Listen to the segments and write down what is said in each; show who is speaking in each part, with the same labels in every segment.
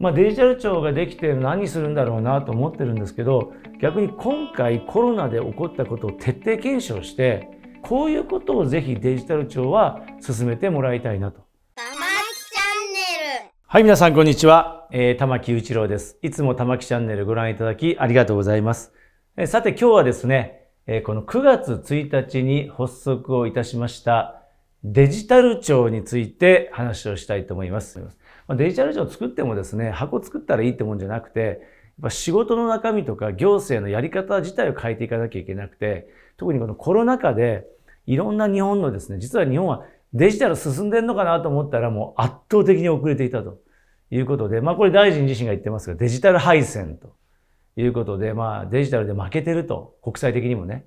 Speaker 1: まあ、デジタル庁ができて何するんだろうなと思ってるんですけど逆に今回コロナで起こったことを徹底検証してこういうことをぜひデジタル庁は進めてもらいたいなと。はい、皆さんこんにちは。えー、玉木雄一郎です。いつも玉木チャンネルご覧いただきありがとうございます。えー、さて今日はですね、えー、この9月1日に発足をいたしましたデジタル庁について話をしたいと思います。まデジタル庁作ってもですね、箱作ったらいいってもんじゃなくて、やっ仕事の中身とか行政のやり方自体を変えていかなきゃいけなくて、特にこのコロナ禍でいろんな日本のですね、実は日本はデジタル進んでんのかなと思ったらもう圧倒的に遅れていたということで、まあこれ大臣自身が言ってますが、デジタル敗戦ということで、まあデジタルで負けてると、国際的にもね。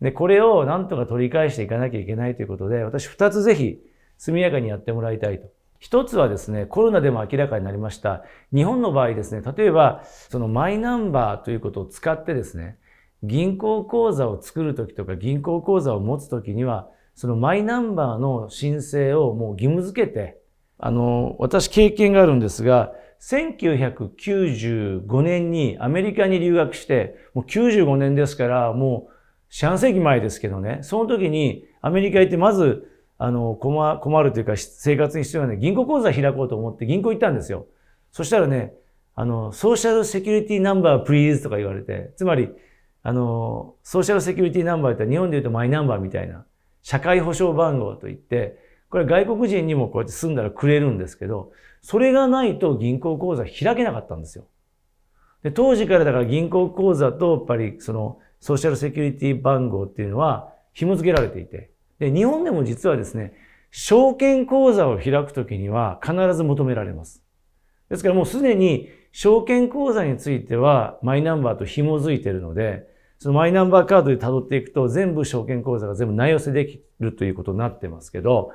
Speaker 1: で、これをなんとか取り返していかなきゃいけないということで、私2つぜひ速やかにやってもらいたいと。一つはですね、コロナでも明らかになりました。日本の場合ですね、例えば、そのマイナンバーということを使ってですね、銀行口座を作るときとか銀行口座を持つときには、そのマイナンバーの申請をもう義務付けて、あの、私経験があるんですが、1995年にアメリカに留学して、もう95年ですから、もう四半世紀前ですけどね、その時にアメリカ行ってまずあの、困困るというか、生活に必要なね、銀行口座開こうと思って銀行行ったんですよ。そしたらね、あの、ソーシャルセキュリティナンバープリーズとか言われて、つまり、あの、ソーシャルセキュリティナンバーって日本で言うとマイナンバーみたいな、社会保障番号といって、これ外国人にもこうやって住んだらくれるんですけど、それがないと銀行口座開けなかったんですよ。で、当時からだから銀行口座とやっぱりそのソーシャルセキュリティ番号っていうのは紐付けられていて、で、日本でも実はですね、証券口座を開くときには必ず求められます。ですからもうすでに証券口座についてはマイナンバーと紐づいているので、そのマイナンバーカードで辿っていくと全部証券口座が全部内寄せできるということになってますけど、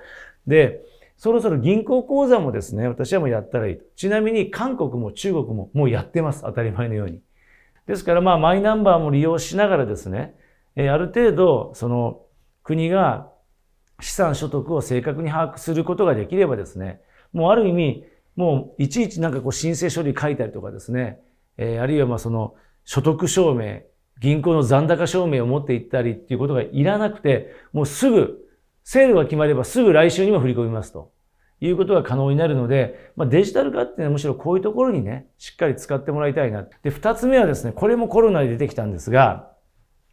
Speaker 1: で、そろそろ銀行口座もですね、私はもうやったらいいと。ちなみに韓国も中国ももうやってます。当たり前のように。ですからまあマイナンバーも利用しながらですね、えある程度その国が資産所得を正確に把握することができればですね、もうある意味、もういちいちなんかこう申請書類書いたりとかですね、えー、あるいはまあその所得証明、銀行の残高証明を持っていったりっていうことがいらなくて、もうすぐ、セールが決まればすぐ来週にも振り込みますということが可能になるので、まあ、デジタル化っていうのはむしろこういうところにね、しっかり使ってもらいたいな。で、二つ目はですね、これもコロナで出てきたんですが、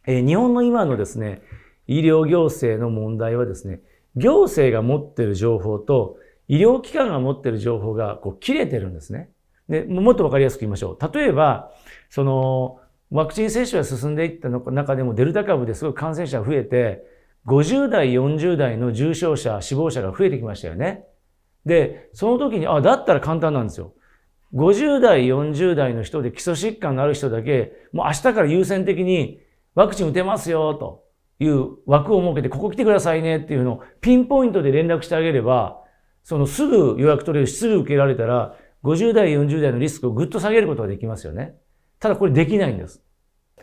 Speaker 1: えー、日本の今のですね、医療行政の問題はですね、行政が持ってる情報と医療機関が持ってる情報がこう切れてるんですね。で、もっとわかりやすく言いましょう。例えば、その、ワクチン接種が進んでいった中でもデルタ株ですごい感染者が増えて、50代、40代の重症者、死亡者が増えてきましたよね。で、その時に、あ、だったら簡単なんですよ。50代、40代の人で基礎疾患のある人だけ、もう明日から優先的にワクチン打てますよ、と。いう枠を設けて、ここ来てくださいねっていうのをピンポイントで連絡してあげれば、そのすぐ予約取れるし、すぐ受けられたら、50代、40代のリスクをぐっと下げることができますよね。ただこれできないんです。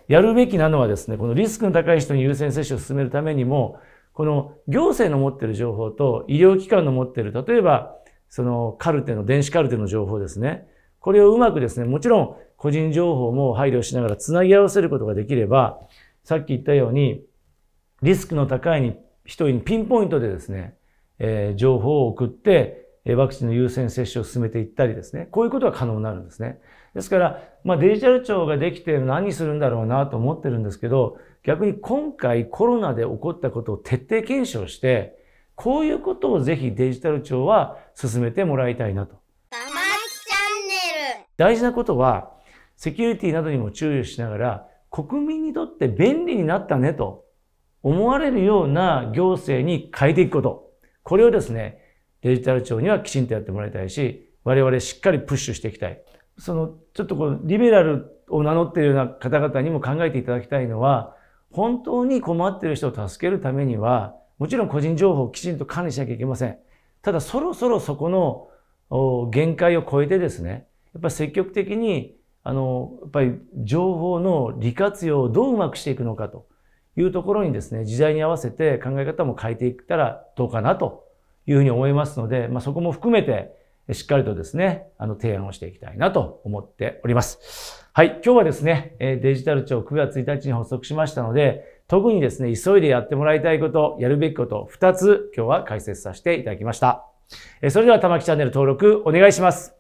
Speaker 1: やるべきなのはですね、このリスクの高い人に優先接種を進めるためにも、この行政の持っている情報と医療機関の持っている、例えば、そのカルテの、電子カルテの情報ですね。これをうまくですね、もちろん個人情報も配慮しながら繋ぎ合わせることができれば、さっき言ったように、リスクの高い人にピンポイントでですね、えー、情報を送って、ワクチンの優先接種を進めていったりですね、こういうことが可能になるんですね。ですから、まあ、デジタル庁ができて何するんだろうなと思ってるんですけど、逆に今回コロナで起こったことを徹底検証して、こういうことをぜひデジタル庁は進めてもらいたいなと。大事なことは、セキュリティなどにも注意しながら、国民にとって便利になったねと思われるような行政に変えていくこと。これをですね、デジタル庁にはきちんとやってもらいたいし、我々しっかりプッシュしていきたい。その、ちょっとこのリベラルを名乗っているような方々にも考えていただきたいのは、本当に困っている人を助けるためには、もちろん個人情報をきちんと管理しなきゃいけません。ただそろそろそこの限界を超えてですね、やっぱり積極的に、あの、やっぱり情報の利活用をどううまくしていくのかと。いうところにですね、時代に合わせて考え方も変えていったらどうかなというふうに思いますので、まあ、そこも含めてしっかりとですね、あの提案をしていきたいなと思っております。はい、今日はですね、デジタル庁9月1日に発足しましたので、特にですね、急いでやってもらいたいこと、やるべきこと、2つ今日は解説させていただきました。それでは玉木チャンネル登録お願いします。